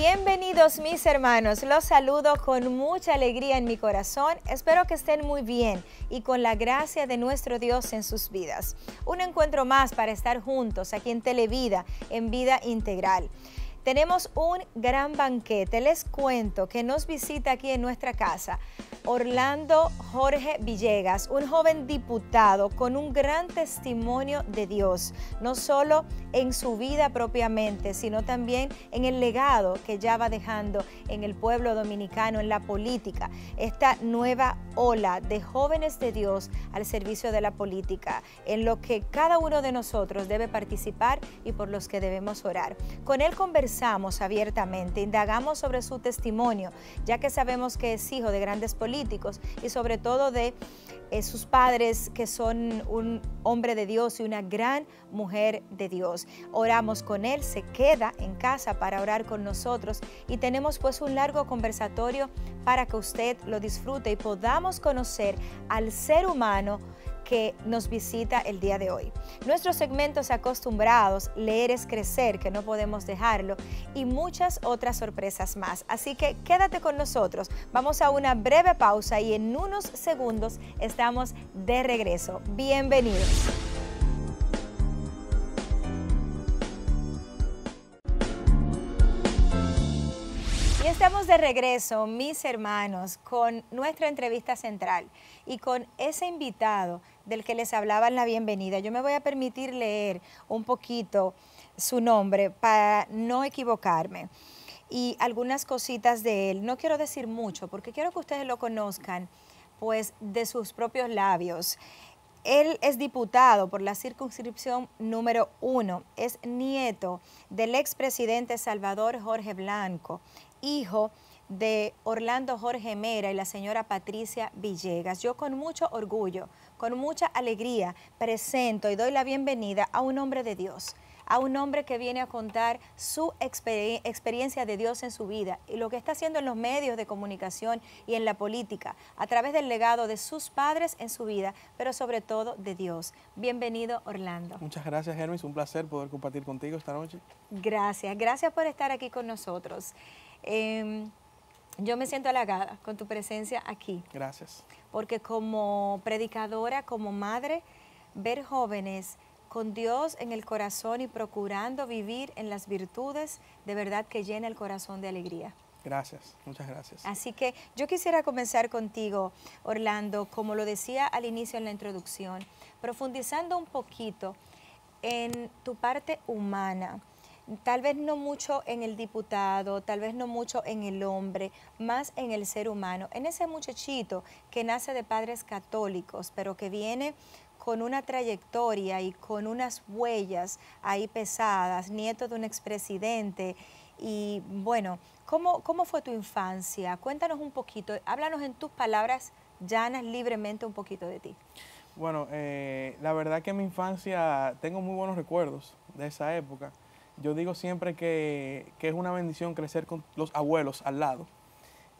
Bienvenidos mis hermanos, los saludo con mucha alegría en mi corazón, espero que estén muy bien y con la gracia de nuestro Dios en sus vidas. Un encuentro más para estar juntos aquí en Televida, en Vida Integral. Tenemos un gran banquete, les cuento, que nos visita aquí en nuestra casa Orlando Jorge Villegas, un joven diputado con un gran testimonio de Dios, no solo en su vida propiamente, sino también en el legado que ya va dejando en el pueblo dominicano, en la política, esta nueva ola de jóvenes de Dios al servicio de la política, en lo que cada uno de nosotros debe participar y por los que debemos orar. Con él conversamos abiertamente, indagamos sobre su testimonio, ya que sabemos que es hijo de grandes políticos y sobre todo de eh, sus padres que son un hombre de Dios y una gran mujer de Dios. Oramos con él, se queda en casa para orar con nosotros y tenemos pues un largo conversatorio para que usted lo disfrute y podamos conocer al ser humano que nos visita el día de hoy. Nuestros segmentos acostumbrados, leer es crecer, que no podemos dejarlo, y muchas otras sorpresas más. Así que quédate con nosotros, vamos a una breve pausa y en unos segundos estamos de regreso. Bienvenidos. Y estamos de regreso, mis hermanos, con nuestra entrevista central y con ese invitado del que les hablaba en la bienvenida. Yo me voy a permitir leer un poquito su nombre para no equivocarme y algunas cositas de él. No quiero decir mucho porque quiero que ustedes lo conozcan pues de sus propios labios. Él es diputado por la circunscripción número uno, es nieto del expresidente Salvador Jorge Blanco, hijo de Orlando Jorge Mera y la señora Patricia Villegas. Yo con mucho orgullo con mucha alegría presento y doy la bienvenida a un hombre de Dios, a un hombre que viene a contar su experiencia de Dios en su vida y lo que está haciendo en los medios de comunicación y en la política, a través del legado de sus padres en su vida, pero sobre todo de Dios. Bienvenido, Orlando. Muchas gracias, Hermes. Un placer poder compartir contigo esta noche. Gracias, gracias por estar aquí con nosotros. Em, yo me siento halagada con tu presencia aquí. Gracias. Porque como predicadora, como madre, ver jóvenes con Dios en el corazón y procurando vivir en las virtudes, de verdad que llena el corazón de alegría. Gracias, muchas gracias. Así que yo quisiera comenzar contigo, Orlando, como lo decía al inicio en la introducción, profundizando un poquito en tu parte humana tal vez no mucho en el diputado, tal vez no mucho en el hombre, más en el ser humano, en ese muchachito que nace de padres católicos, pero que viene con una trayectoria y con unas huellas ahí pesadas, nieto de un expresidente. Y bueno, ¿cómo, ¿cómo fue tu infancia? Cuéntanos un poquito, háblanos en tus palabras llanas libremente un poquito de ti. Bueno, eh, la verdad que en mi infancia tengo muy buenos recuerdos de esa época. Yo digo siempre que, es una bendición crecer con los abuelos al lado.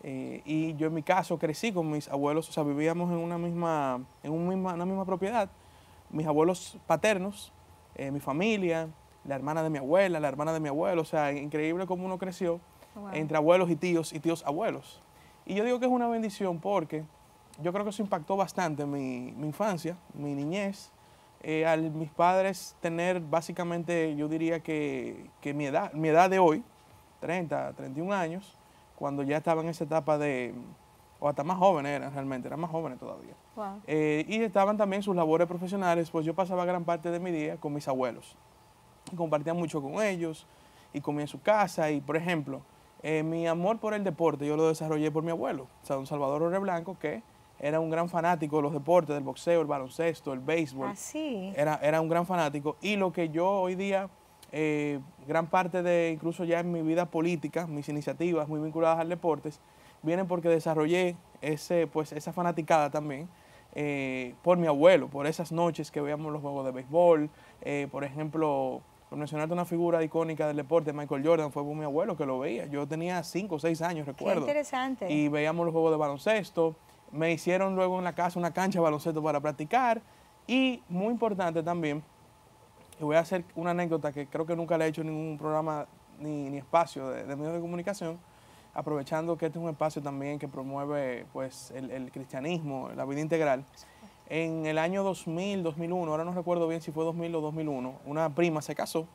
Eh, y yo en mi caso crecí con mis abuelos, o sea, vivíamos en una misma, en misma, una misma propiedad. Mis abuelos paternos, eh, mi familia, la hermana de mi abuela, la hermana de mi abuelo, o sea, increíble cómo uno creció entre abuelos y tíos y tíos abuelos. Y yo digo que es una bendición porque yo creo que eso impactó bastante mi, mi infancia, mi niñez, eh, A mis padres tener básicamente, yo diría que, mi, edad, mi edad de hoy, 30, 31 años, cuando ya estaba en esa etapa de, o hasta más jóvenes eran realmente, eran más jóvenes todavía. Eh, y estaban también sus labores profesionales, pues yo pasaba gran parte de mi día con mis abuelos. Compartía mucho con ellos y comía en su casa y, por ejemplo, eh, mi amor por el deporte yo lo desarrollé por mi abuelo, o don Salvador Oreblanco, Blanco, que era un gran fanático de los deportes, del boxeo, el baloncesto, el béisbol. Ah, Era, era un gran fanático. Y lo que yo hoy día, eh, gran parte de, incluso ya en mi vida política, mis iniciativas muy vinculadas al deporte, vienen porque desarrollé ese, pues, esa fanaticada también. Eh, por mi abuelo, por esas noches que veíamos los juegos de béisbol, eh, por ejemplo, por mencionarte una figura icónica del deporte, Michael Jordan, fue por mi abuelo que lo veía. Yo tenía cinco o seis años, recuerdo. Qué interesante. Y veíamos los juegos de baloncesto, me hicieron luego en la casa una cancha de baloncesto para practicar. Y muy importante también, voy a hacer una anécdota que creo que nunca le he hecho en ningún programa ni, espacio de, medios de comunicación, aprovechando que este es un espacio también que promueve pues, el, cristianismo, la vida integral. En el año 2000, 2001, ahora no recuerdo bien si fue 2000 o 2001, una prima se casó,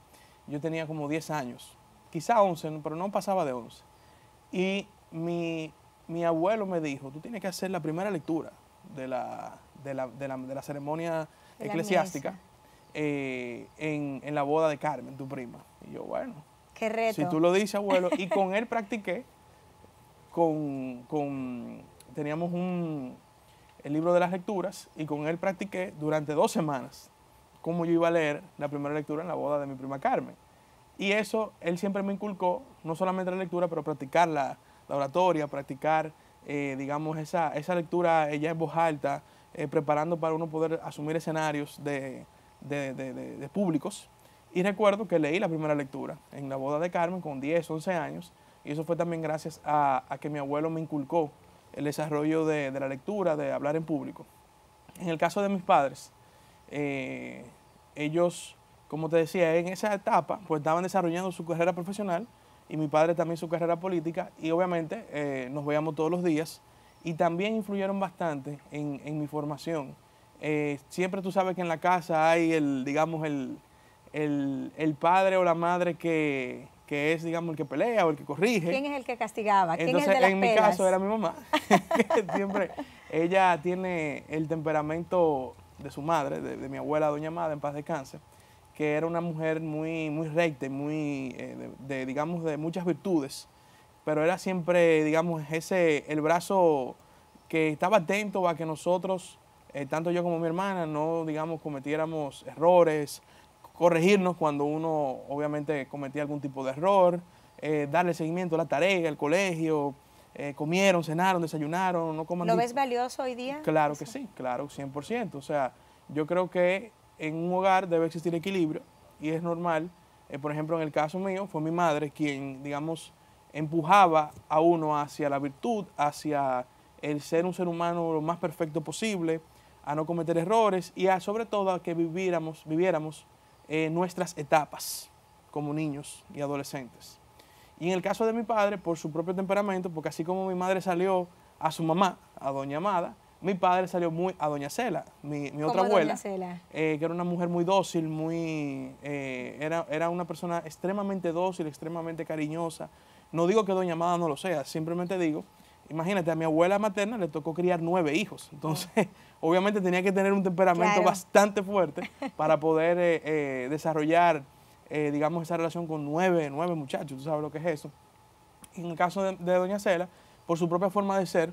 yo tenía como 10 años, quizá 11, pero no pasaba de 11. Y mi mi abuelo me dijo, tú tienes que hacer la primera lectura de la, de la, ceremonia eclesiástica eh, en, la boda de Carmen, tu prima. Y yo, bueno. Qué reto. Si tú lo dices, abuelo. y con él practiqué, con, con, teníamos un, el libro de las lecturas y con él practiqué durante dos semanas cómo yo iba a leer la primera lectura en la boda de mi prima Carmen. Y eso él siempre me inculcó, no solamente la lectura, pero practicarla la oratoria, practicar, eh, digamos, esa, lectura eh, ya en voz alta, eh, preparando para uno poder asumir escenarios de, públicos. Y recuerdo que leí la primera lectura en la boda de Carmen con 10, 11 años, y eso fue también gracias a, que mi abuelo me inculcó el desarrollo de, la lectura, de hablar en público. En el caso de mis padres, ellos, como te decía, en esa etapa, pues estaban desarrollando su carrera profesional, y mi padre también su carrera política y obviamente eh, nos veíamos todos los días y también influyeron bastante en, mi formación. Eh, siempre tú sabes que en la casa hay el, digamos, el, padre o la madre que, es, digamos, el que pelea o el que corrige. ¿Quién es el que castigaba? Entonces, en mi caso era mi mamá. siempre, ella tiene el temperamento de su madre, de, mi abuela, doña Amada, en paz de cáncer que era una mujer muy, muy recta, muy, eh, de, digamos, de muchas virtudes, pero era siempre, digamos, ese, el brazo que estaba atento a que nosotros, eh, tanto yo como mi hermana, no, digamos, cometiéramos errores, corregirnos cuando uno, obviamente, cometía algún tipo de error, eh, darle seguimiento a la tarea, al colegio, comieron, cenaron, desayunaron, no coman. ¿Lo ves valioso hoy día? Claro que sí, claro, 100%. O sea, yo creo que en un hogar debe existir equilibrio y es normal. Eh, por ejemplo, en el caso mío, fue mi madre quien, digamos, empujaba a uno hacia la virtud, hacia el ser un ser humano lo más perfecto posible, a no cometer errores y sobre todo a que viviéramos, viviéramos eh, nuestras etapas como niños y adolescentes. Y en el caso de mi padre, por su propio temperamento, porque así como mi madre salió a su mamá, a doña Amada, mi padre salió muy a Doña Cela, mi, otra abuela, eh, que era una mujer muy dócil, muy eh, era, una persona extremadamente dócil, extremadamente cariñosa. No digo que Doña Amada no lo sea, simplemente digo, imagínate, a mi abuela materna le tocó criar nueve hijos, entonces obviamente tenía que tener un temperamento bastante fuerte para poder eh, desarrollar, digamos, esa relación con nueve, nueve muchachos, tú sabes lo que es eso. En el caso de Doña Cela, por su propia forma de ser,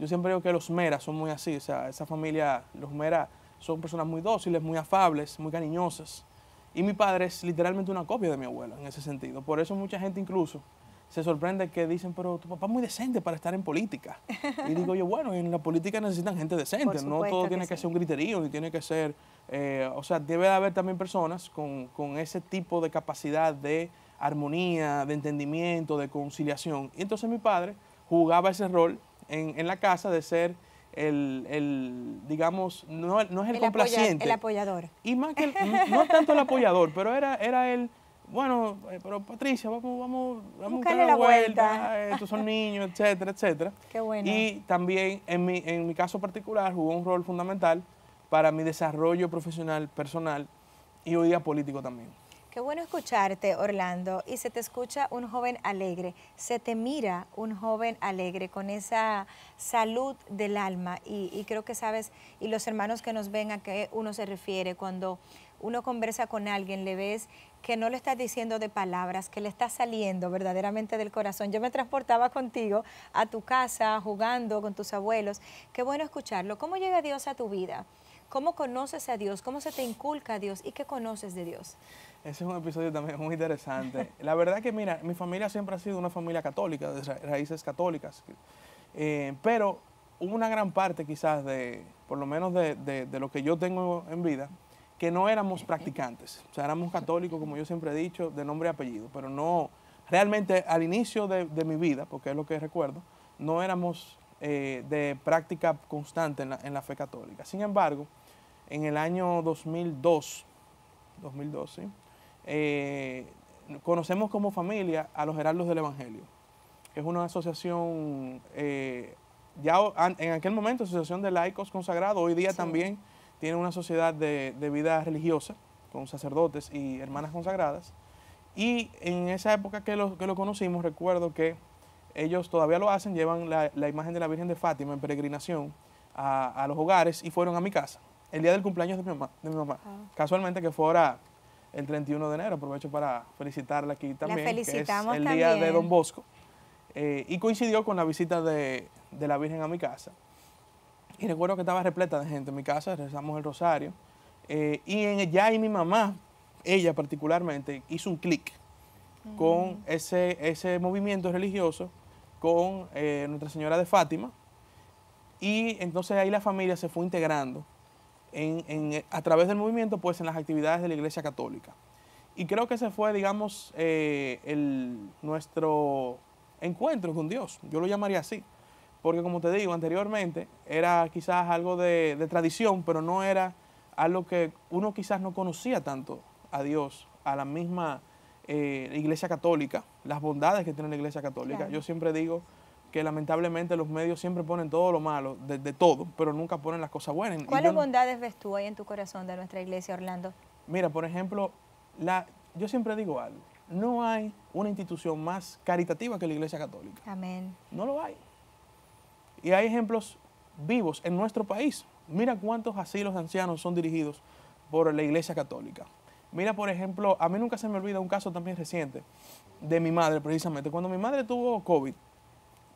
yo siempre digo que los Mera son muy así, o sea, esa familia, los Mera son personas muy dóciles, muy afables, muy cariñosas. Y mi padre es literalmente una copia de mi abuela en ese sentido. Por eso mucha gente incluso se sorprende que dicen, pero tu papá es muy decente para estar en política. Y digo yo, bueno, en la política necesitan gente decente, no todo tiene que, ser un griterío, ni tiene que ser, eh, o sea, debe de haber también personas con, ese tipo de capacidad de armonía, de entendimiento, de conciliación. Y entonces mi padre jugaba ese rol en, la casa de ser el, digamos, no, no es el, complaciente. el apoyador. Y más que, el, no tanto el apoyador, pero era, era el, bueno, eh, pero Patricia, vamos, vamos, vamos a la vuelta, eh, estos son niños, etcétera, etcétera. Qué bueno. Y también en mi, en mi caso particular jugó un rol fundamental para mi desarrollo profesional, personal y hoy día político también. Qué bueno escucharte, Orlando. Y se te escucha un joven alegre, se te mira un joven alegre con esa salud del alma. Y, creo que sabes, y los hermanos que nos ven a qué uno se refiere cuando uno conversa con alguien, le ves que no lo estás diciendo de palabras, que le está saliendo verdaderamente del corazón. Yo me transportaba contigo a tu casa, jugando con tus abuelos. Qué bueno escucharlo. ¿Cómo llega Dios a tu vida? ¿Cómo conoces a Dios? ¿Cómo se te inculca a Dios? ¿Y qué conoces de Dios? Ese es un episodio también muy interesante. La verdad que, mira, mi familia siempre ha sido una familia católica, de raíces católicas. Eh, pero pero una gran parte quizás de, por lo menos de, lo que yo tengo en vida, que no éramos practicantes. O sea, éramos católicos, como yo siempre he dicho, de nombre y apellido. Pero no, realmente al inicio de, mi vida, porque es lo que recuerdo, no éramos eh, de práctica constante en la, en la fe católica. Sin embargo, en el año 2002, 2002, ¿sí? Eh, conocemos como familia a los Heraldos del Evangelio, es una asociación, eh, ya en aquel momento, asociación de laicos consagrados, hoy día también tiene una sociedad de, de, vida religiosa con sacerdotes y hermanas consagradas. Y en esa época que lo, que lo conocimos, recuerdo que ellos todavía lo hacen, llevan la, imagen de la Virgen de Fátima en peregrinación a, los hogares y fueron a mi casa el día del cumpleaños de mi mamá. Ah. Casualmente que fuera el 31 de enero. Aprovecho para felicitarla aquí también. es el día de Don Bosco. Eh, y coincidió con la visita de, la Virgen a mi casa. Y recuerdo que estaba repleta de gente en mi casa, rezamos el rosario. Eh, y en, ya y mi mamá, ella particularmente, hizo un clic mm. con ese, ese movimiento religioso con eh, Nuestra Señora de Fátima. Y entonces ahí la familia se fue integrando en, en, a través del movimiento, pues en las actividades de la Iglesia Católica. Y creo que ese fue, digamos, eh, el, nuestro encuentro con Dios. Yo lo llamaría así. Porque como te digo, anteriormente era quizás algo de, tradición, pero no era algo que uno quizás no conocía tanto a Dios, a la misma eh, Iglesia Católica, las bondades que tiene la Iglesia Católica. Yo siempre digo que lamentablemente los medios siempre ponen todo lo malo, de, todo, pero nunca ponen las cosas buenas. ¿Cuáles bondades ves tú ahí en tu corazón de nuestra iglesia, Orlando? Mira, por ejemplo, la, yo siempre digo algo, no hay una institución más caritativa que la iglesia católica. Amén. No lo hay. Y hay ejemplos vivos en nuestro país. Mira cuántos asilos ancianos son dirigidos por la iglesia católica. Mira, por ejemplo, a mí nunca se me olvida un caso también reciente de mi madre, precisamente. Cuando mi madre tuvo COVID,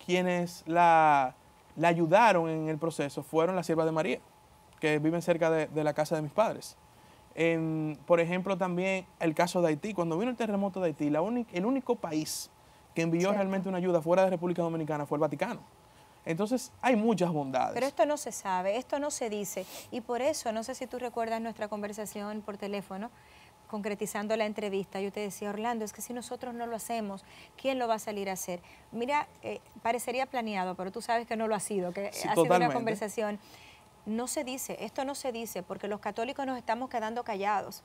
quienes la, la, ayudaron en el proceso fueron las siervas de María, que viven cerca de, la casa de mis padres. por ejemplo, también el caso de Haití. Cuando vino el terremoto de Haití, el único país que envió realmente una ayuda fuera de República Dominicana fue el Vaticano. Entonces hay muchas bondades. Pero esto no se sabe, esto no se dice. Y por eso, no sé si tú recuerdas nuestra conversación por teléfono, concretizando la entrevista, yo te decía, Orlando, es que si nosotros no lo hacemos, ¿quién lo va a salir a hacer? Mira, eh, parecería planeado, pero tú sabes que no lo ha sido, que ha sido una conversación. No se dice, esto no se dice, porque los católicos nos estamos quedando callados.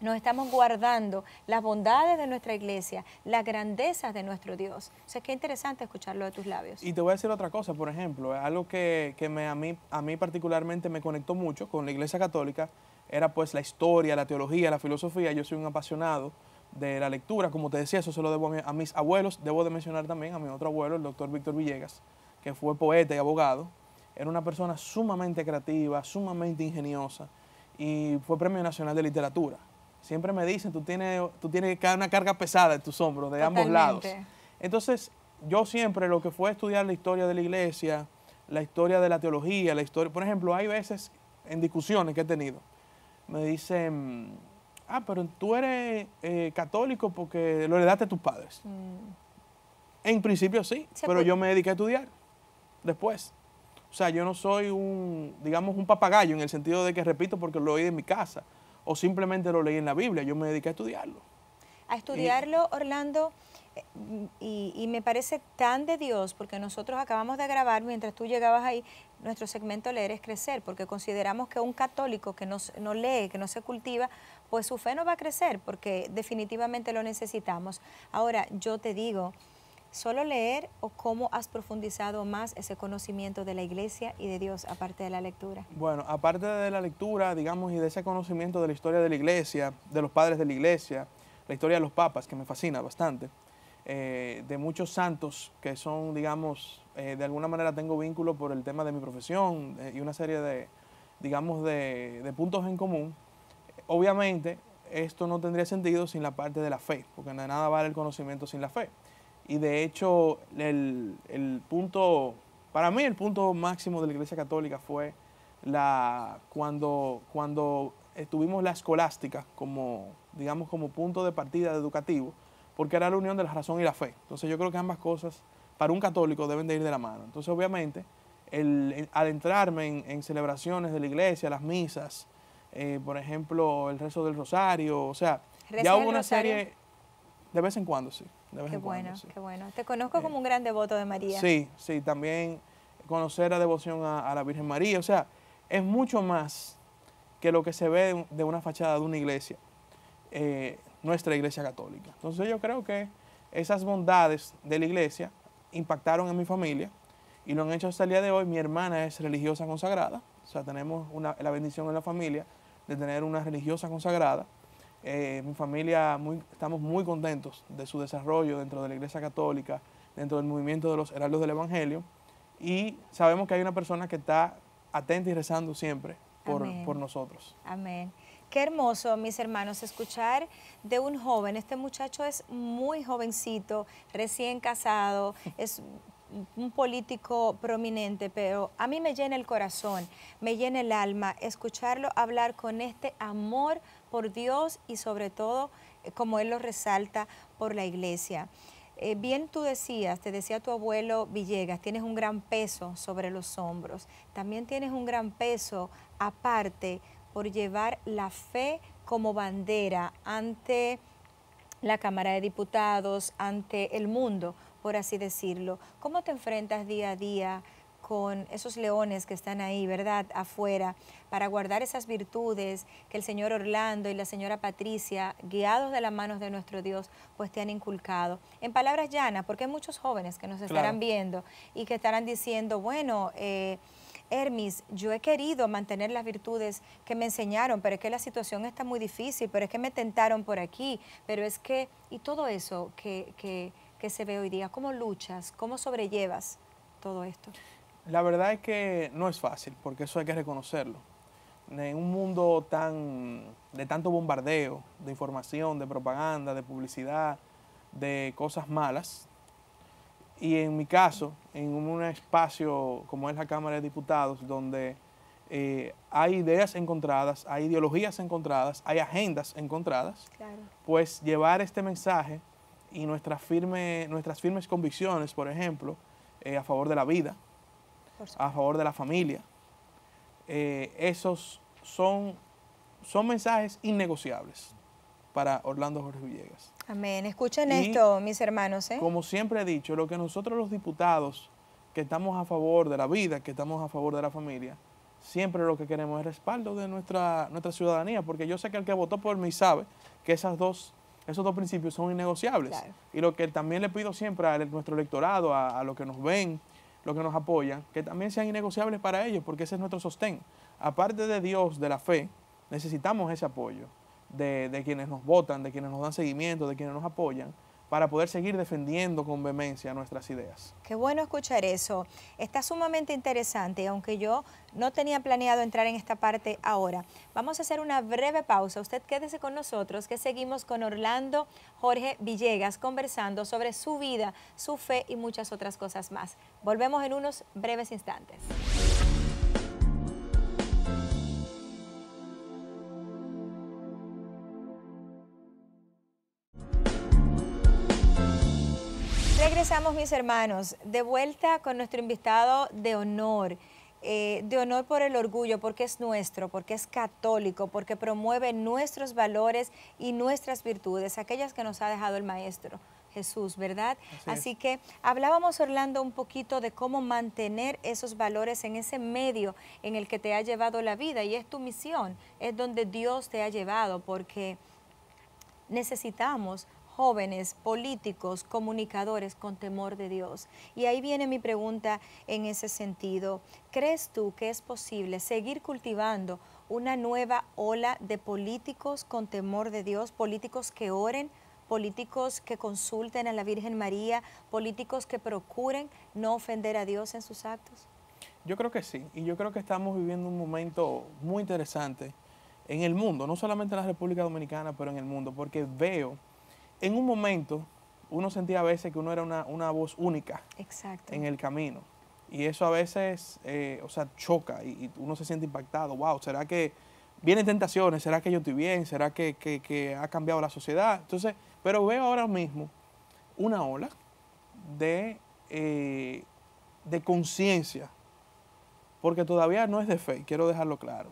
Nos estamos guardando las bondades de nuestra iglesia, las grandezas de nuestro Dios. O sea, qué interesante escucharlo de tus labios. Y te voy a decir otra cosa, por ejemplo, algo que, que me, a, mí, a mí particularmente me conectó mucho con la iglesia católica era pues la historia, la teología, la filosofía. Yo soy un apasionado de la lectura. Como te decía, eso se lo debo a, mis abuelos. Debo de mencionar también a mi otro abuelo, el doctor Víctor Villegas, que fue poeta y abogado. Era una persona sumamente creativa, sumamente ingeniosa y fue Premio Nacional de Literatura. Siempre me dicen, tú tienes, tú tienes una carga pesada en tus hombros, de ambos lados. Entonces, yo siempre lo que fue estudiar la historia de la iglesia, la historia de la teología, la historia, por ejemplo, hay veces en discusiones que he tenido, me dicen, mm, ah, pero tú eres eh, católico porque lo heredaste a tus padres. Mm. En principio sí, pero yo me dediqué a estudiar después. O sea, yo no soy un, digamos, un papagayo en el sentido de que repito porque lo oí en mi casa o simplemente lo leí en la Biblia, yo me dediqué a estudiarlo. A estudiarlo, Orlando, y, me parece tan de Dios, porque nosotros acabamos de grabar, mientras tú llegabas ahí, nuestro segmento Leer es Crecer, porque consideramos que un católico que no, no lee, que no se cultiva, pues su fe no va a crecer, porque definitivamente lo necesitamos. Ahora, yo te digo, solo leer o cómo has profundizado más ese conocimiento de la iglesia y de Dios, aparte de la lectura? Bueno, aparte de la lectura, digamos, y de ese conocimiento de la historia de la iglesia, de los padres de la iglesia, la historia de los papas, que me fascina bastante, eh, de muchos santos que son, digamos, eh, de alguna manera tengo vínculo por el tema de mi profesión eh, y una serie de, digamos, de, puntos en común. Obviamente, esto no tendría sentido sin la parte de la fe, porque de nada vale el conocimiento sin la fe. Y de hecho, el, punto, para mí el punto máximo de la Iglesia Católica fue la, cuando, cuando tuvimos la escolástica como, digamos, como punto de partida educativo, porque era la unión de la razón y la fe. Entonces yo creo que ambas cosas para un católico deben de ir de la mano. Entonces obviamente el, adentrarme en, celebraciones de la iglesia, las misas, eh, por ejemplo el rezo del rosario, o sea, ya hubo una serie de vez en cuando, sí. qué bueno, qué bueno. Te conozco eh, como un gran devoto de María. Sí, sí, también conocer la devoción a, la Virgen María, o sea, es mucho más que lo que se ve de una fachada de una iglesia. Eh, nuestra iglesia católica. Entonces yo creo que esas bondades de la iglesia impactaron en mi familia y lo han hecho hasta el día de hoy. Mi hermana es religiosa consagrada, o sea, tenemos una, la bendición en la familia de tener una religiosa consagrada. Eh, mi familia, muy, estamos muy contentos de su desarrollo dentro de la iglesia católica, dentro del movimiento de los heraldos del Evangelio y sabemos que hay una persona que está atenta y rezando siempre por, por nosotros. Amén. Qué hermoso, mis hermanos, escuchar de un joven. Este muchacho es muy jovencito, recién casado, es un político prominente, pero a mí me llena el corazón, me llena el alma escucharlo hablar con este amor por Dios y sobre todo, eh, como él lo resalta, por la iglesia. Eh, bien tú decías, te decía tu abuelo Villegas, tienes un gran peso sobre los hombros, también tienes un gran peso aparte por llevar la fe como bandera ante la Cámara de Diputados, ante el mundo, por así decirlo. ¿Cómo te enfrentas día a día con esos leones que están ahí, verdad, afuera, para guardar esas virtudes que el señor Orlando y la señora Patricia, guiados de las manos de nuestro Dios, pues te han inculcado? En palabras llanas, porque hay muchos jóvenes que nos estarán viendo y que estarán diciendo, bueno, eh, Hermis, yo he querido mantener las virtudes que me enseñaron, pero es que la situación está muy difícil, pero es que me tentaron por aquí, pero es que, y todo eso que, que, que se ve hoy día, ¿cómo luchas? ¿Cómo sobrellevas todo esto? La verdad es que no es fácil, porque eso hay que reconocerlo. En un mundo tan, de tanto bombardeo, de información, de propaganda, de publicidad, de cosas malas, y en mi caso, en un espacio como es la Cámara de Diputados, donde eh, hay ideas encontradas, hay ideologías encontradas, hay agendas encontradas, pues llevar este mensaje y firme, nuestras firmes convicciones, por ejemplo, eh, a favor de la vida, a favor de la familia, eh, esos son, son mensajes innegociables para Orlando Jorge Villegas. Amén. Escuchen esto, mis hermanos. ¿eh? Como siempre he dicho, lo que nosotros los diputados que estamos a favor de la vida, que estamos a favor de la familia, siempre lo que queremos es respaldo de nuestra, nuestra ciudadanía, porque yo sé que el que votó por mí sabe que esas dos, esos dos principios son innegociables. Y lo que también le pido siempre a nuestro electorado, a, a los que nos ven, los que nos apoyan, que también sean innegociables para ellos, porque ese es nuestro sostén. Aparte de Dios, de la fe, necesitamos ese apoyo de, quienes nos votan, de quienes nos dan seguimiento, de quienes nos apoyan para poder seguir defendiendo con vehemencia nuestras ideas. Qué bueno escuchar eso. Está sumamente interesante, aunque yo no tenía planeado entrar en esta parte ahora. Vamos a hacer una breve pausa. Usted quédese con nosotros, que seguimos con Orlando Jorge Villegas conversando sobre su vida, su fe y muchas otras cosas más. Volvemos en unos breves instantes. Empezamos, mis hermanos, de vuelta con nuestro invitado de honor. Eh, de honor por el orgullo, porque es nuestro, porque es católico, porque promueve nuestros valores y nuestras virtudes, aquellas que nos ha dejado el Maestro. Jesús, ¿verdad? Así, que hablábamos, Orlando, un poquito de cómo mantener esos valores en ese medio en el que te ha llevado la vida y es tu misión, es donde Dios te ha llevado, porque necesitamos jóvenes, políticos, comunicadores con temor de Dios. Y ahí viene mi pregunta en ese sentido. ¿Crees tú que es posible seguir cultivando una nueva ola de políticos con temor de Dios, políticos que oren? políticos que consulten a la Virgen María, políticos que procuren no ofender a Dios en sus actos? Yo creo que sí, y yo creo que estamos viviendo un momento muy interesante en el mundo, no solamente en la República Dominicana, pero en el mundo, porque veo en un momento uno sentía a veces que uno era una, voz única en el camino. Y eso a veces, eh, o sea, choca y, uno se siente impactado. Wow, ¿será que vienen tentaciones? ¿Será que yo estoy bien? ¿Será que, ha cambiado la sociedad? Entonces, pero veo ahora mismo una ola de, eh, de conciencia, porque todavía no es de fe, quiero dejarlo claro.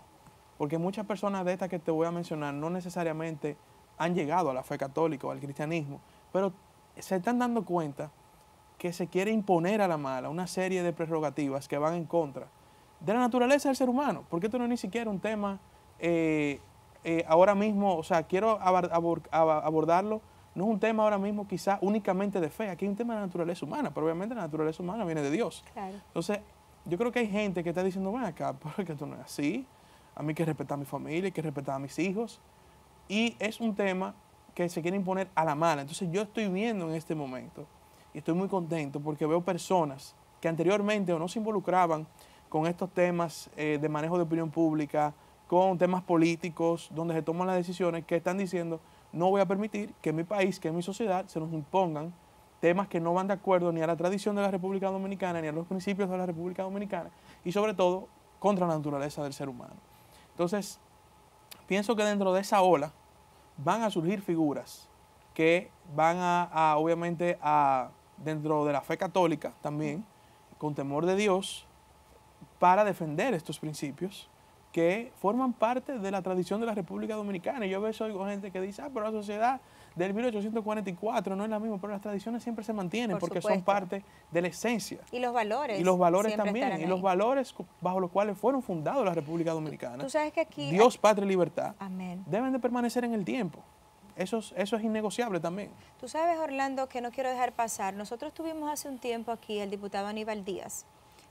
Porque muchas personas de estas que te voy a mencionar no necesariamente han llegado a la fe católica o al cristianismo, pero se están dando cuenta que se quiere imponer a la mala una serie de prerrogativas que van en contra de la naturaleza del ser humano, porque esto no es ni siquiera un tema eh, eh, ahora mismo, o sea, quiero abordarlo, no es un tema ahora mismo quizá únicamente de fe, aquí hay un tema de la naturaleza humana, pero obviamente la naturaleza humana viene de Dios. Entonces, yo creo que hay gente que está diciendo, bueno, acá, porque esto no es así, a mí hay que respetar a mi familia, hay que respetar a mis hijos, y es un tema que se quiere imponer a la mala. Entonces yo estoy viendo en este momento, y estoy muy contento porque veo personas que anteriormente o no se involucraban con estos temas eh, de manejo de opinión pública, con temas políticos, donde se toman las decisiones, que están diciendo, no voy a permitir que en mi país, que en mi sociedad, se nos impongan temas que no van de acuerdo ni a la tradición de la República Dominicana, ni a los principios de la República Dominicana, y sobre todo contra la naturaleza del ser humano. Entonces, pienso que dentro de esa ola van a surgir figuras que van a, obviamente, a, dentro de la fe católica también, con temor de Dios, para defender estos principios que forman parte de la tradición de la República Dominicana. Y yo veo gente que dice, ah, pero la sociedad del 1844, no es la misma, pero las tradiciones siempre se mantienen porque son parte de la esencia. Y los valores. Y los valores también, y los valores bajo los cuales fueron fundados la República Dominicana. Tú sabes que aquí... Dios, patria y libertad. Amén. Deben de permanecer en el tiempo. Eso es, eso es innegociable también. Tú sabes, Orlando, que no quiero dejar pasar. Nosotros tuvimos hace un tiempo aquí el diputado Aníbal Díaz,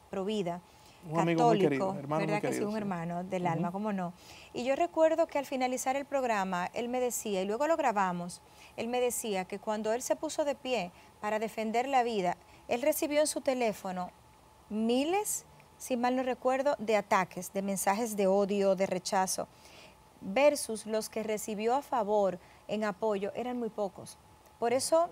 Provida, un amigo querido, hermano ¿verdad que sí, un hermano del alma, cómo no. Y yo recuerdo que al finalizar el programa, él me decía, y luego lo grabamos, él me decía que cuando él se puso de pie para defender la vida, él recibió en su teléfono miles, si mal no recuerdo, de ataques, de mensajes de odio, de rechazo, versus los que recibió a favor, en apoyo, eran muy pocos. Por eso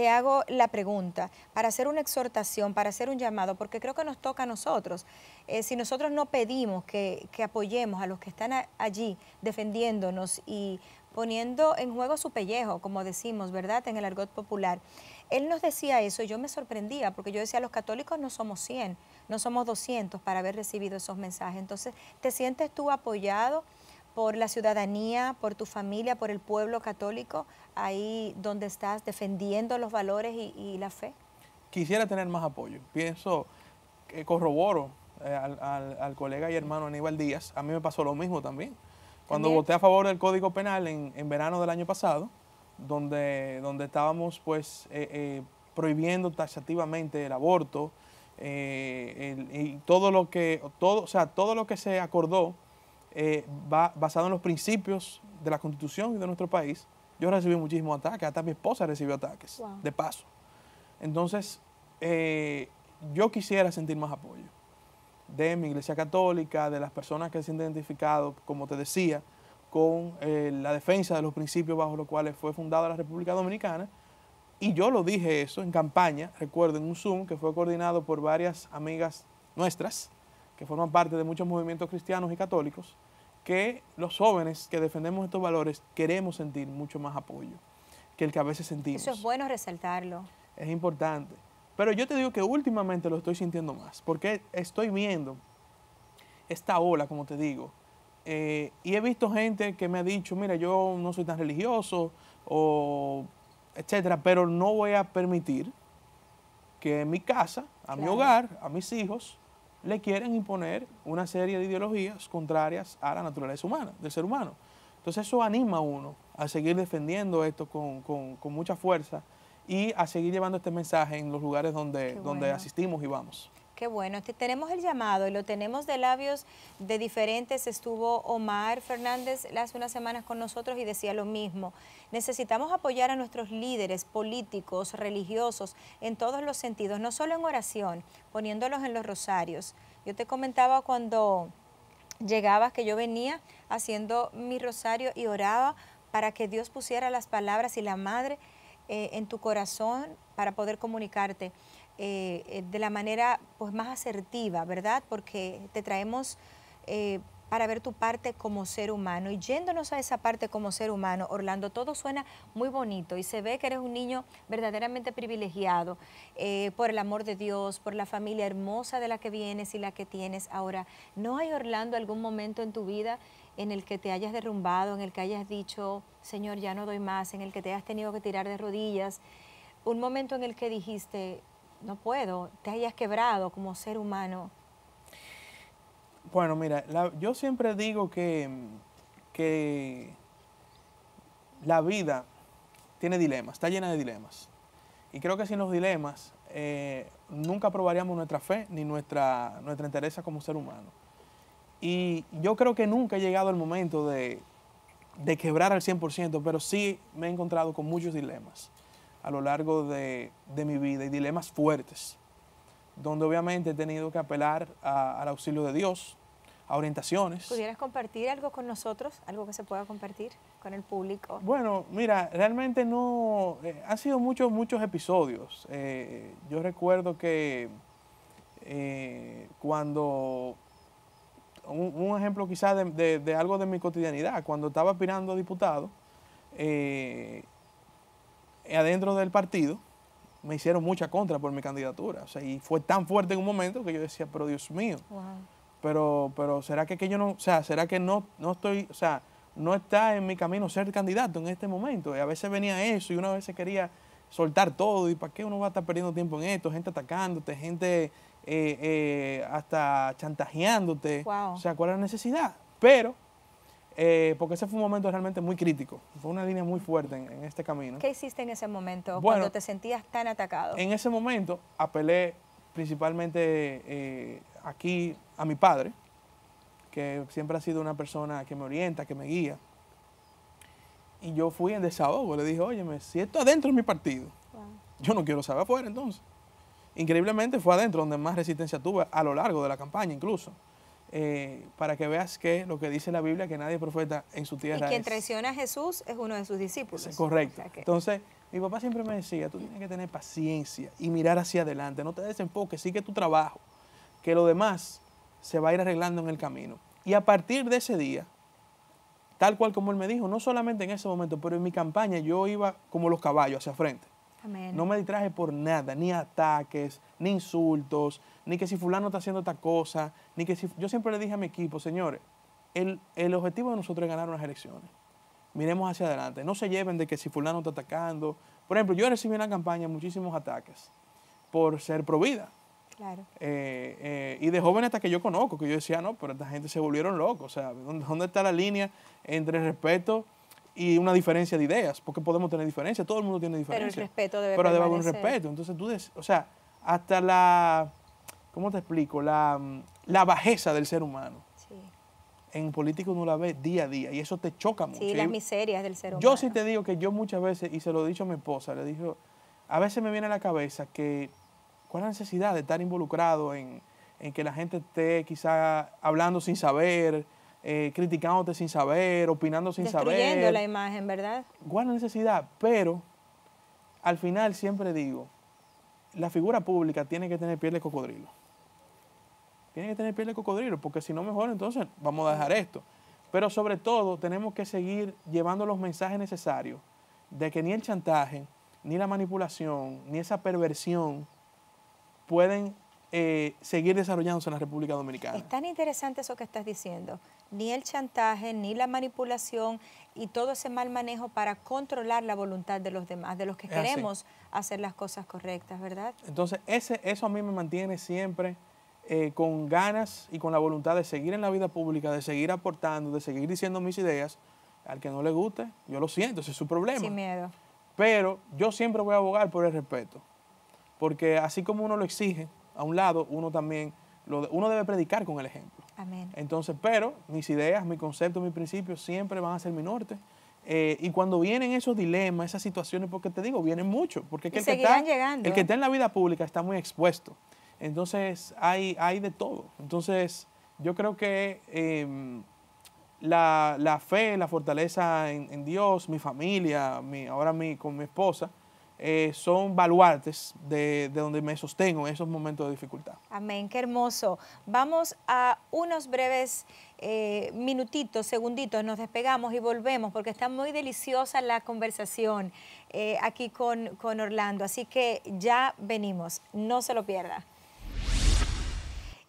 te hago la pregunta para hacer una exhortación, para hacer un llamado, porque creo que nos toca a nosotros. Eh, si nosotros no pedimos que, apoyemos a los que están allí defendiéndonos y poniendo en juego su pellejo, como decimos, ¿verdad?, en el argot popular. Él nos decía eso y yo me sorprendía, porque yo decía, los católicos no somos 100, no somos 200 para haber recibido esos mensajes. Entonces, ¿te sientes tú apoyado? por la ciudadanía, por tu familia, por el pueblo católico, ahí donde estás defendiendo los valores y, la fe? Quisiera tener más apoyo. Pienso, que corroboro eh, al, colega y hermano Aníbal Díaz, a mí me pasó lo mismo también. Cuando voté a favor del Código Penal en, en, verano del año pasado, donde, donde estábamos pues eh, eh, prohibiendo taxativamente el aborto, y todo lo que, todo, o sea, todo lo que se acordó eh, basado en los principios de la Constitución y de nuestro país, yo recibí muchísimos ataques, hasta mi esposa recibió ataques, de paso. Entonces, eh, yo quisiera sentir más apoyo de mi iglesia católica, de las personas que se han identificado, como te decía, con eh, la defensa de los principios bajo los cuales fue fundada la República Dominicana. Y yo lo dije eso en campaña, recuerdo, en un Zoom que fue coordinado por varias amigas nuestras, que forman parte de muchos movimientos cristianos y católicos, que los jóvenes que defendemos estos valores queremos sentir mucho más apoyo que el que a veces sentimos. Eso es bueno resaltarlo. Es importante. Pero yo te digo que últimamente lo estoy sintiendo más, porque estoy viendo esta ola, como te digo, eh, y he visto gente que me ha dicho, mira, yo no soy tan religioso, o etcétera, pero no voy a permitir que en mi casa, a mi hogar, a mis hijos, le quieren imponer una serie de ideologías contrarias a la naturaleza humana, del ser humano. Entonces eso anima a uno a seguir defendiendo esto con, mucha fuerza y a seguir llevando este mensaje en los lugares donde asistimos y vamos. Qué bueno, tenemos el llamado y lo tenemos de labios de diferentes. Estuvo Omar Fernández hace unas semanas con nosotros y decía lo mismo. Necesitamos apoyar a nuestros líderes políticos, religiosos, en todos los sentidos, no solo en oración, poniéndolos en los rosarios. Yo te comentaba cuando llegabas que yo venía haciendo mi rosario y oraba para que Dios pusiera las palabras y la madre eh, en tu corazón para poder comunicarte. Eh, eh, de la manera pues, más asertiva, ¿verdad? Porque te traemos eh, para ver tu parte como ser humano. Y yéndonos a esa parte como ser humano, Orlando, todo suena muy bonito y se ve que eres un niño verdaderamente privilegiado por el amor de Dios, por la familia hermosa de la que vienes y la que tienes. Ahora, ¿no hay, Orlando, algún momento en tu vida en el que te hayas derrumbado, en el que hayas dicho, Señor, ya no doy más, en el que te hayas tenido que tirar de rodillas? Un momento en el que dijiste, no puedo, te hayas quebrado como ser humano? Bueno, mira, yo siempre digo que, la vida tiene dilemas, está llena de dilemas. Y creo que sin los dilemas eh, nunca aprobaríamos nuestra fe ni nuestra, nuestra como ser humano. Y yo creo que nunca he llegado al momento de, de quebrar al 100%, pero sí me he encontrado con muchos dilemas a lo largo de, mi vida y dilemas fuertes, donde obviamente he tenido que apelar al auxilio de Dios, a orientaciones. ¿Pudieras compartir algo con nosotros, algo que se pueda compartir con el público? Bueno, mira, realmente no, eh, han sido muchos, muchos episodios. Eh, yo recuerdo que eh, cuando, un, ejemplo quizás de, de, algo de mi cotidianidad, cuando estaba aspirando a diputado, eh, adentro del partido me hicieron mucha contra por mi candidatura. O sea, y fue tan fuerte en un momento que yo decía, pero Dios mío. Pero, pero será que, que, yo no, o sea, será que no, no estoy, o sea, no está en mi camino ser candidato en este momento. a veces venía eso y una vez quería soltar todo y para qué uno va a estar perdiendo tiempo en esto, gente atacándote, gente eh, eh, hasta chantajeándote. O sea, ¿cuál es la necesidad? Pero eh, porque ese fue un momento realmente muy crítico, fue una línea muy fuerte en, este camino. ¿Qué hiciste en ese momento cuando te sentías tan atacado? En ese momento apelé principalmente eh, aquí a mi padre, que siempre ha sido una persona que me orienta, que me guía. Y yo fui en desahogo, le dije, oye, me siento adentro es mi partido. Yo no quiero saber afuera entonces. Increíblemente fue adentro donde más resistencia tuve a lo largo de la campaña incluso. Eh, para que veas que lo que dice la Biblia, que nadie es profeta en su tierra. Y quien traiciona a Jesús es uno de sus discípulos. correcto. Entonces, mi papá siempre me decía, tú tienes que tener paciencia y mirar hacia adelante, no te desenfoques, sigue tu trabajo, que lo demás se va a ir arreglando en el camino. Y a partir de ese día, tal cual como él me dijo, no solamente en ese momento, pero en mi campaña yo iba como los caballos hacia frente. No me distraje por nada, ni ataques, ni insultos, ni que si fulano está haciendo esta cosa, ni que si... Yo siempre le dije a mi equipo, señores, el, objetivo de nosotros es ganar unas elecciones. Miremos hacia adelante. No se lleven de que si fulano está atacando. Por ejemplo, yo recibí en la campaña muchísimos ataques por ser provida. Claro. Eh, eh, y de jóvenes hasta que yo conozco, que yo decía, no, pero esta gente se volvieron locos. O sea, ¿dónde, está la línea entre respeto y una diferencia de ideas? Porque podemos tener diferencias, todo el mundo tiene diferencias. Pero el respeto debe Pero un respeto. Entonces tú, des, o sea, hasta la ¿cómo te explico? La, bajeza del ser humano. En político uno la ve día a día y eso te choca mucho. Sí, las miserias del ser humano. Yo sí te digo que yo muchas veces, y se lo he dicho a mi esposa, le digo, a veces me viene a la cabeza que cuál es la necesidad de estar involucrado en, que la gente esté quizá hablando sin saber, eh, criticándote sin saber, opinando sin saber. Destruyendo la imagen, ¿verdad? ¿Cuál necesidad? Pero al final siempre digo, la figura pública tiene que tener piel de cocodrilo tiene que tener piel de cocodrilo, porque si no mejor, entonces vamos a dejar esto. Pero sobre todo, tenemos que seguir llevando los mensajes necesarios de que ni el chantaje, ni la manipulación, ni esa perversión pueden eh, seguir desarrollándose en la República Dominicana. Es tan interesante eso que estás diciendo. Ni el chantaje, ni la manipulación y todo ese mal manejo para controlar la voluntad de los demás, de los que queremos hacer las cosas correctas, ¿verdad? Entonces, ese, eso a mí me mantiene siempre eh, con ganas y con la voluntad de seguir en la vida pública, de seguir aportando, de seguir diciendo mis ideas, al que no le guste, yo lo siento, ese es su problema. Sin miedo. Pero yo siempre voy a abogar por el respeto, porque así como uno lo exige, a un lado, uno también, uno debe predicar con el ejemplo. Amén. Entonces, pero mis ideas, mi concepto, mis principios siempre van a ser mi norte. Eh, y cuando vienen esos dilemas, esas situaciones, porque te digo, vienen mucho, porque el, que llegando. el que está en la vida pública está muy expuesto. Entonces hay, hay de todo. Entonces yo creo que em, la, fe, la fortaleza en, Dios, mi familia, ahora mi, con mi esposa, eh, son baluartes de, donde me sostengo en esos momentos de dificultad. Amén, qué hermoso. Vamos a unos breves eh, minutitos, segunditos, nos despegamos y volvemos porque está muy deliciosa la conversación eh, aquí con Orlando, así que ya venimos, no se lo pierda.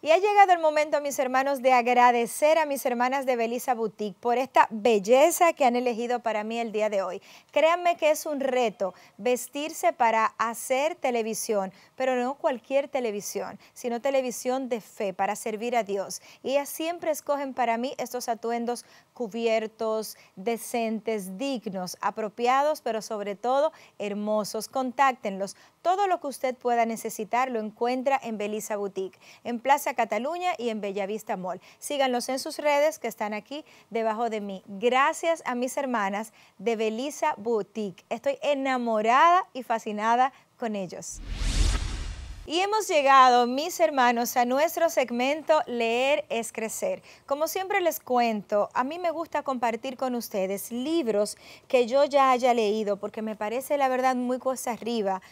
Y ha llegado el momento, mis hermanos, de agradecer a mis hermanas de Belisa Boutique por esta belleza que han elegido para mí el día de hoy. Créanme que es un reto vestirse para hacer televisión, pero no cualquier televisión, sino televisión de fe para servir a Dios. Y ellas siempre escogen para mí estos atuendos cubiertos, decentes, dignos, apropiados, pero sobre todo hermosos. Contáctenlos. Todo lo que usted pueda necesitar lo encuentra en Belisa Boutique, en Plaza Cataluña y en Bellavista Mall. Síganlos en sus redes que están aquí debajo de mí. Gracias a mis hermanas de Belisa Boutique. Estoy enamorada y fascinada con ellos. Y hemos llegado, mis hermanos, a nuestro segmento Leer es Crecer. Como siempre les cuento, a mí me gusta compartir con ustedes libros que yo ya haya leído porque me parece la verdad muy cosa arriba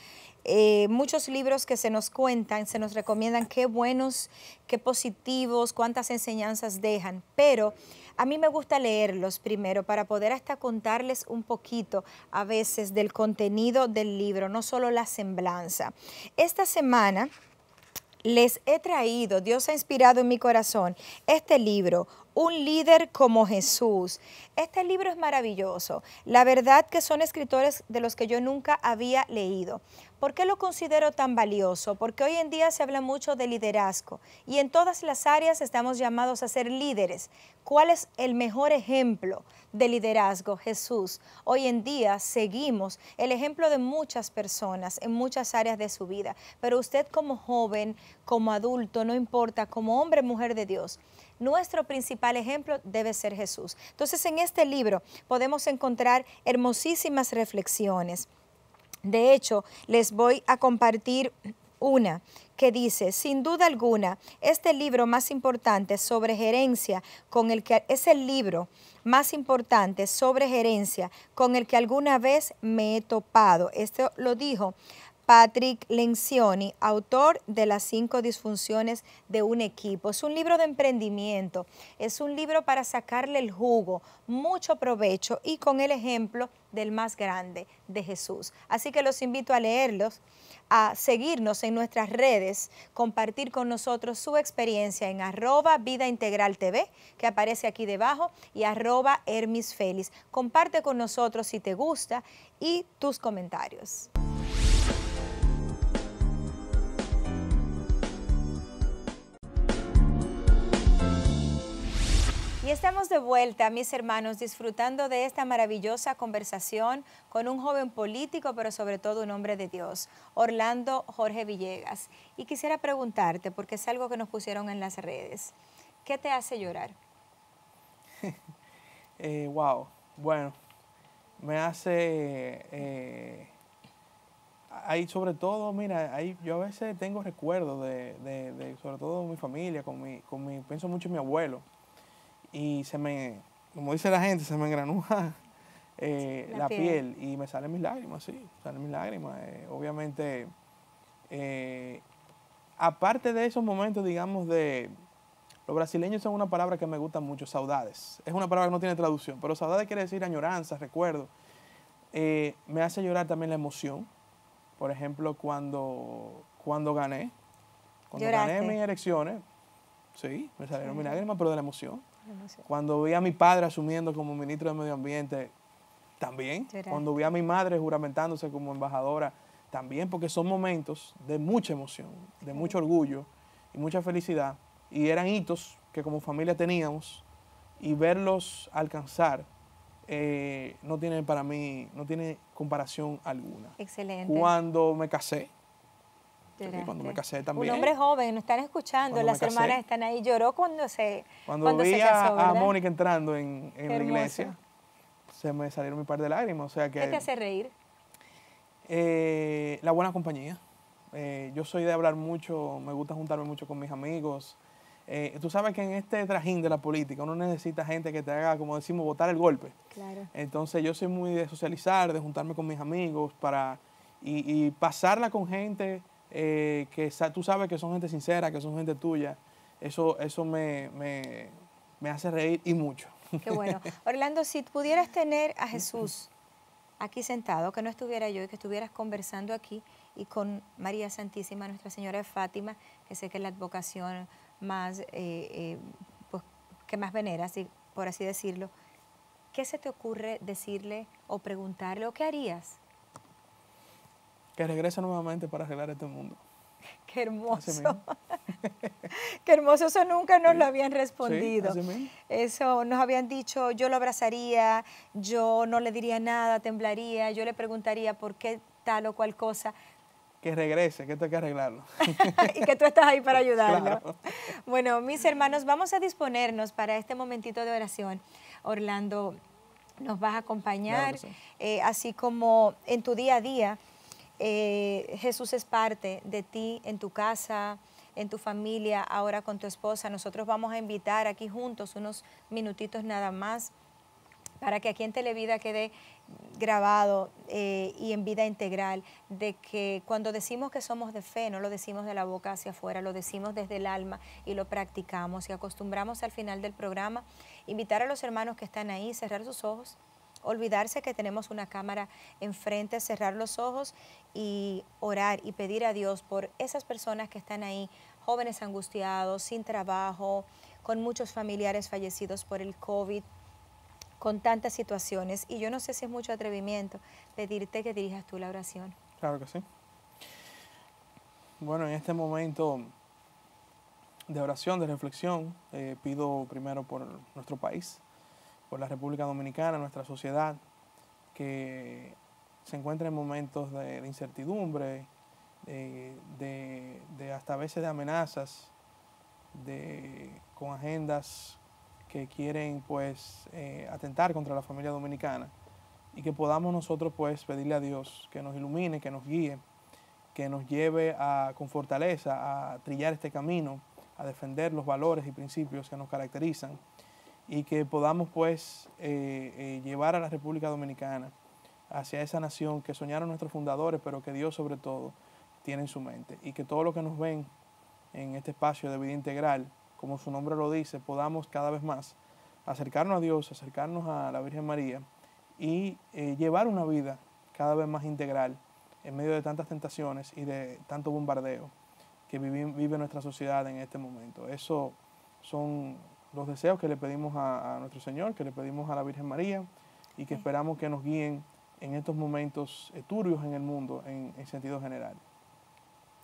eh, muchos libros que se nos cuentan, se nos recomiendan qué buenos, qué positivos, cuántas enseñanzas dejan, pero a mí me gusta leerlos primero para poder hasta contarles un poquito a veces del contenido del libro, no solo la semblanza. Esta semana les he traído, Dios ha inspirado en mi corazón, este libro, Un líder como Jesús. Este libro es maravilloso. La verdad que son escritores de los que yo nunca había leído. ¿Por qué lo considero tan valioso? Porque hoy en día se habla mucho de liderazgo y en todas las áreas estamos llamados a ser líderes. ¿Cuál es el mejor ejemplo de liderazgo? Jesús. Hoy en día seguimos el ejemplo de muchas personas en muchas áreas de su vida, pero usted como joven, como adulto, no importa, como hombre, mujer de Dios, nuestro principal ejemplo debe ser Jesús. Entonces en este libro podemos encontrar hermosísimas reflexiones. De hecho, les voy a compartir una que dice, sin duda alguna, este libro más importante sobre gerencia, con el que es el libro más importante sobre gerencia con el que alguna vez me he topado. Esto lo dijo Patrick Lencioni, autor de Las cinco disfunciones de un equipo. Es un libro de emprendimiento, es un libro para sacarle el jugo, mucho provecho y con el ejemplo del más grande, de Jesús. Así que los invito a leerlos, a seguirnos en nuestras redes, compartir con nosotros su experiencia en arroba Vida Integral TV, que aparece aquí debajo, y arroba Hermis Félix. Comparte con nosotros si te gusta y tus comentarios. Y estamos de vuelta, mis hermanos, disfrutando de esta maravillosa conversación con un joven político, pero sobre todo un hombre de Dios, Orlando Jorge Villegas. Y quisiera preguntarte, porque es algo que nos pusieron en las redes, ¿qué te hace llorar? Eh, wow, bueno, me hace... Eh, sobre todo, mira, ahí yo a veces tengo recuerdos de, de, de, sobre todo mi familia, con mi, con mi, pienso mucho en mi abuelo y se me, como dice la gente, se me engranuja eh, la, piel. y me salen mis lágrimas, sí, salen mis lágrimas. Eh, obviamente, eh, aparte de esos momentos, digamos, de... Los brasileños son una palabra que me gusta mucho, saudades. Es una palabra que no tiene traducción, pero saudades quiere decir añoranza, recuerdo. me hace llorar también la emoción. Por ejemplo, cuando, cuando gané, cuando gané mis elecciones, sí, me salieron mis lágrimas, pero de la emoción cuando vi a mi padre asumiendo como ministro de Medio Ambiente, también. Cuando vi a mi madre juramentándose como embajadora, también, porque son momentos de mucha emoción, de mucho orgullo y mucha felicidad. Y eran hitos que como familia teníamos y verlos alcanzar eh, no tiene para mí, no tiene comparación alguna. Excelente. Cuando me casé, y cuando me casé también. Un hombre joven, nos están escuchando, las hermanas están ahí. Lloró cuando se Cuando, vi a, Mónica entrando en, la iglesia, se me salieron mi par de lágrimas. O sea que, ¿Qué te hace reír? Eh, la buena compañía. Eh, yo soy de hablar mucho, me gusta juntarme mucho con mis amigos. Eh, tú sabes que en este trajín de la política uno necesita gente que te haga, como decimos, votar el golpe. Claro. Entonces yo soy muy de socializar, de juntarme con mis amigos para, y pasarla con gente eh, que tú sabes que son gente sincera, que son gente tuya, eso, eso me, hace reír y mucho. Qué bueno. Orlando, si pudieras tener a Jesús aquí sentado, que no estuviera yo y que estuvieras conversando aquí y con María Santísima, Nuestra Señora de Fátima, que sé que es la advocación más, eh, eh, pues, que más veneras, por así decirlo, ¿qué se te ocurre decirle o preguntarle o qué harías? que regresa nuevamente para arreglar este mundo. Qué hermoso. Qué hermoso. Eso nunca nos lo habían respondido. Eso nos habían dicho, yo lo abrazaría, yo no le diría nada, temblaría, yo le preguntaría por qué tal o cual cosa. Que regrese, que hay que arreglarlo. y que tú estás ahí para ayudarlo. Bueno, mis hermanos, vamos a disponernos para este momentito de oración. Orlando, nos vas a acompañar, eh, así como en tu día a día eh, Jesús es parte de ti, en tu casa, en tu familia, ahora con tu esposa. Nosotros vamos a invitar aquí juntos unos minutitos nada más para que aquí en Televida quede grabado eh, y en vida integral, de que cuando decimos que somos de fe, no lo decimos de la boca hacia afuera, lo decimos desde el alma y lo practicamos y acostumbramos al final del programa invitar a los hermanos que están ahí, cerrar sus ojos olvidarse que tenemos una cámara enfrente, cerrar los ojos y orar y pedir a Dios por esas personas que están ahí, jóvenes angustiados, sin trabajo, con muchos familiares fallecidos por el COVID, con tantas situaciones. Y yo no sé si es mucho atrevimiento pedirte que dirijas tú la oración. Claro que sí. Bueno, en este momento de oración, de reflexión, eh, pido primero por nuestro país, por la República Dominicana, nuestra sociedad, que se encuentra en momentos de, incertidumbre, eh, de, hasta a veces de amenazas, con agendas que quieren pues eh, atentar contra la familia dominicana y que podamos nosotros pues pedirle a Dios que nos ilumine, que nos guíe, que nos lleve a, con fortaleza a trillar este camino, a defender los valores y principios que nos caracterizan y que podamos pues eh, eh, llevar a la República Dominicana hacia esa nación que soñaron nuestros fundadores, pero que Dios sobre todo tiene en su mente. Y que todo lo que nos ven en este espacio de vida integral, como su nombre lo dice, podamos cada vez más acercarnos a Dios, acercarnos a la Virgen María y eh, llevar una vida cada vez más integral en medio de tantas tentaciones y de tanto bombardeo que vive, vive nuestra sociedad en este momento. Eso son los deseos que le pedimos a, nuestro Señor, que le pedimos a la Virgen María y que esperamos que nos guíen en estos momentos eh, turbios en el mundo en, el sentido general.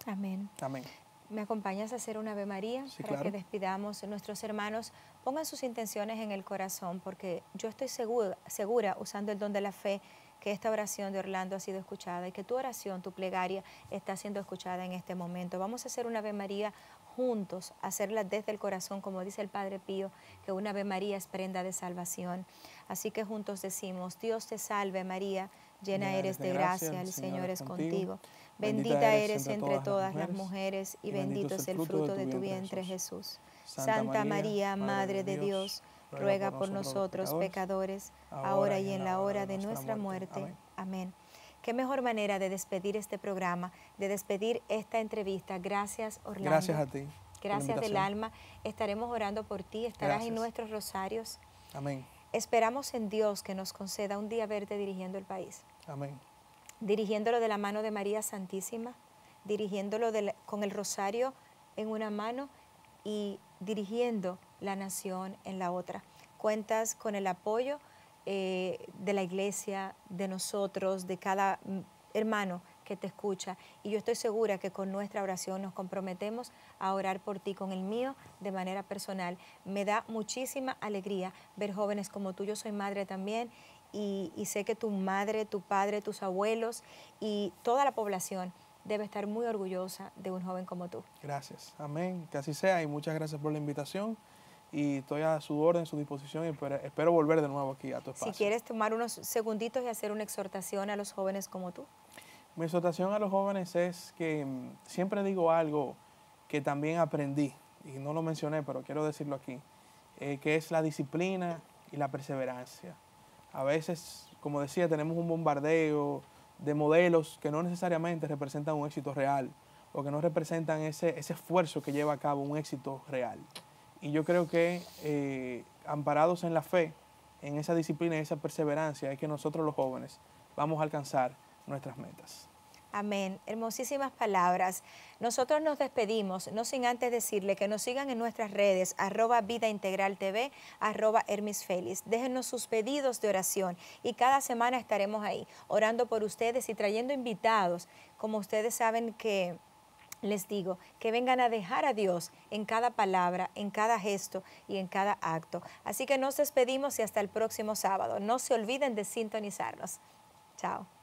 Amén. Amén. ¿Me acompañas a hacer una Ave María para que despidamos nuestros hermanos? Pongan sus intenciones en el corazón, porque yo estoy segura, usando el don de la fe, que esta oración de Orlando ha sido escuchada y que tu oración, tu plegaria está siendo escuchada en este momento. Vamos a hacer una Ave María juntos, hacerla desde el corazón, como dice el Padre Pío, que una Ave María es prenda de salvación. Así que juntos decimos, Dios te salve María, llena eres de gracia, el Señor es contigo. Bendita eres entre todas las mujeres y bendito es el fruto de tu vientre Jesús. Santa María, Madre de Dios ruega por nosotros pecadores, ahora y en la hora de nuestra muerte. Amén. Qué mejor manera de despedir este programa, de despedir esta entrevista. Gracias, Orlando. Gracias a ti. Gracias del alma. Estaremos orando por ti, estarás en nuestros rosarios. Amén. Esperamos en Dios que nos conceda un día verte dirigiendo el país. Amén. Dirigiéndolo de la mano de María Santísima, dirigiéndolo con el rosario en una mano y dirigiendo la nación en la otra. Cuentas con el apoyo eh, de la iglesia, de nosotros, de cada mm, hermano que te escucha. Y yo estoy segura que con nuestra oración nos comprometemos a orar por ti, con el mío de manera personal. Me da muchísima alegría ver jóvenes como tú. Yo soy madre también y, y sé que tu madre, tu padre, tus abuelos y toda la población debe estar muy orgullosa de un joven como tú. Gracias. Amén. Que así sea y muchas gracias por la invitación y estoy a su orden, a su disposición y espero, volver de nuevo aquí a tu espacio. Si quieres tomar unos segunditos y hacer una exhortación a los jóvenes como tú. Mi exhortación a los jóvenes es que mm, siempre digo algo que también aprendí y no lo mencioné, pero quiero decirlo aquí, eh, que es la disciplina y la perseverancia. A veces, como decía, tenemos un bombardeo de modelos que no necesariamente representan un éxito real o que no representan ese, ese esfuerzo que lleva a cabo un éxito real. Y yo creo que eh, amparados en la fe, en esa disciplina y esa perseverancia, es que nosotros los jóvenes vamos a alcanzar nuestras metas. Amén. Hermosísimas palabras. Nosotros nos despedimos, no sin antes decirle que nos sigan en nuestras redes, arroba Vida Integral TV, arroba Hermes Félix. Déjenos sus pedidos de oración y cada semana estaremos ahí, orando por ustedes y trayendo invitados. Como ustedes saben que les digo, que vengan a dejar a Dios en cada palabra, en cada gesto y en cada acto. Así que nos despedimos y hasta el próximo sábado. No se olviden de sintonizarnos. Chao.